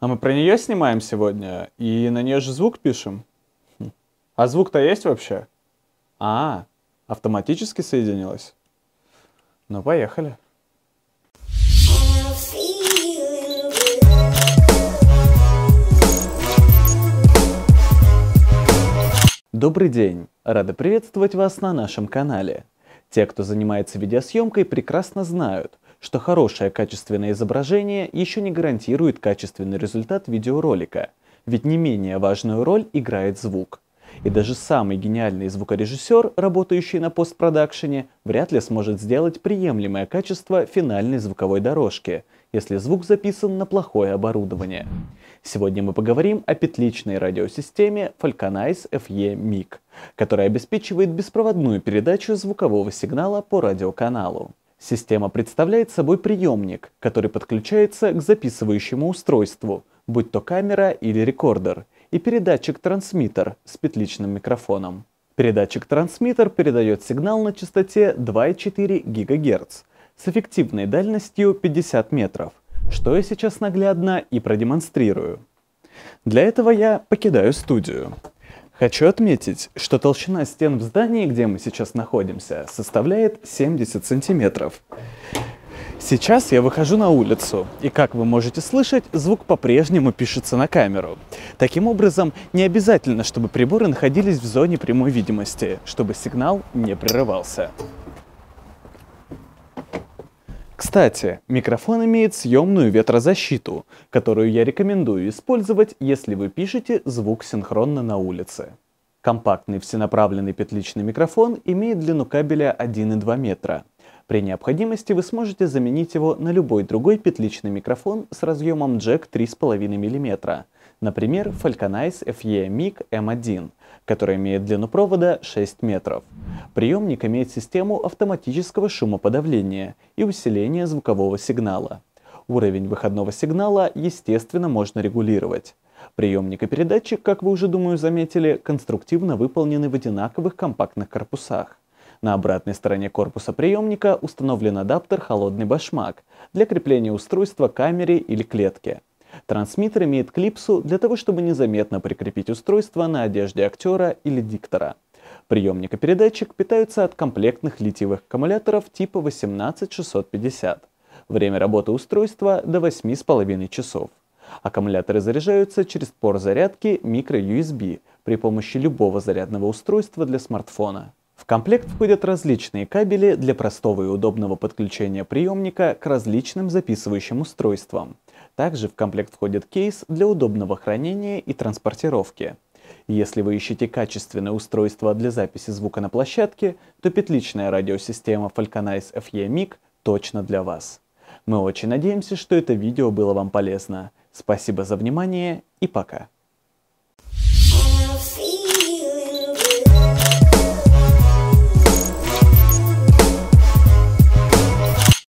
А мы про нее снимаем сегодня, и на нее же звук пишем. Хм. А звук-то есть вообще? А, автоматически соединилось. Ну, поехали. Добрый день! рады приветствовать вас на нашем канале. Те, кто занимается видеосъемкой, прекрасно знают – что хорошее качественное изображение еще не гарантирует качественный результат видеоролика, ведь не менее важную роль играет звук. И даже самый гениальный звукорежиссер, работающий на постпродакшене, вряд ли сможет сделать приемлемое качество финальной звуковой дорожки, если звук записан на плохое оборудование. Сегодня мы поговорим о петличной радиосистеме Falconize FE Mic, которая обеспечивает беспроводную передачу звукового сигнала по радиоканалу. Система представляет собой приемник, который подключается к записывающему устройству, будь то камера или рекордер, и передатчик-трансмиттер с петличным микрофоном. Передатчик-трансмиттер передает сигнал на частоте 2,4 ГГц с эффективной дальностью 50 метров, что я сейчас наглядно и продемонстрирую. Для этого я покидаю студию. Хочу отметить, что толщина стен в здании, где мы сейчас находимся, составляет 70 сантиметров. Сейчас я выхожу на улицу, и как вы можете слышать, звук по-прежнему пишется на камеру. Таким образом, не обязательно, чтобы приборы находились в зоне прямой видимости, чтобы сигнал не прерывался. Кстати, микрофон имеет съемную ветрозащиту, которую я рекомендую использовать, если вы пишете звук синхронно на улице. Компактный всенаправленный петличный микрофон имеет длину кабеля 1,2 метра. При необходимости вы сможете заменить его на любой другой петличный микрофон с разъемом джек 3,5 мм, Например, Falconize FE MIG M1, который имеет длину провода 6 метров. Приемник имеет систему автоматического шумоподавления и усиления звукового сигнала. Уровень выходного сигнала, естественно, можно регулировать. Приемник и передатчик, как вы уже, думаю, заметили, конструктивно выполнены в одинаковых компактных корпусах. На обратной стороне корпуса приемника установлен адаптер «Холодный башмак» для крепления устройства к камере или клетке. Трансмиттер имеет клипсу для того, чтобы незаметно прикрепить устройство на одежде актера или диктора. Приемник и передатчик питаются от комплектных литиевых аккумуляторов типа 18650. Время работы устройства до 8,5 часов. Аккумуляторы заряжаются через пор зарядки microUSB при помощи любого зарядного устройства для смартфона. В комплект входят различные кабели для простого и удобного подключения приемника к различным записывающим устройствам. Также в комплект входит кейс для удобного хранения и транспортировки. Если вы ищете качественное устройство для записи звука на площадке, то петличная радиосистема Falconize FE Mic точно для вас. Мы очень надеемся, что это видео было вам полезно. Спасибо за внимание и пока.